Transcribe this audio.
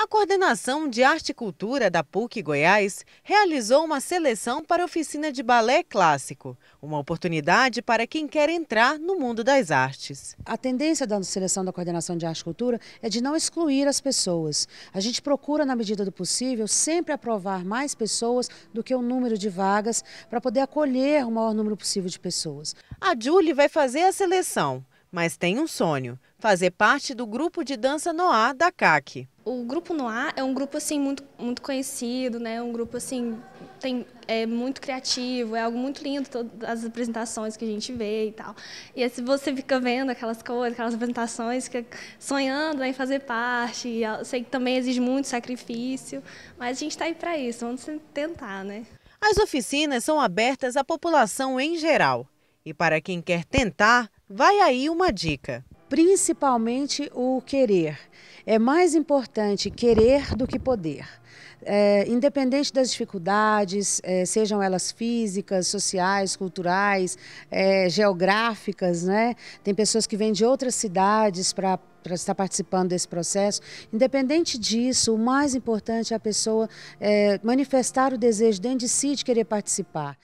A coordenação de arte e cultura da PUC Goiás realizou uma seleção para a oficina de balé clássico, uma oportunidade para quem quer entrar no mundo das artes. A tendência da seleção da coordenação de arte e cultura é de não excluir as pessoas. A gente procura, na medida do possível, sempre aprovar mais pessoas do que o número de vagas para poder acolher o maior número possível de pessoas. A Julie vai fazer a seleção mas tem um sonho: fazer parte do grupo de dança Noá da CAC. O grupo Noá é um grupo assim muito, muito conhecido, né? Um grupo assim tem é muito criativo, é algo muito lindo todas as apresentações que a gente vê e tal. E se você fica vendo aquelas coisas, aquelas apresentações, fica sonhando em fazer parte. E eu sei que também exige muito sacrifício, mas a gente está aí para isso. Vamos tentar, né? As oficinas são abertas à população em geral. E para quem quer tentar, Vai aí uma dica. Principalmente o querer. É mais importante querer do que poder. É, independente das dificuldades, é, sejam elas físicas, sociais, culturais, é, geográficas, né? Tem pessoas que vêm de outras cidades para estar participando desse processo. Independente disso, o mais importante é a pessoa é, manifestar o desejo dentro de si de querer participar.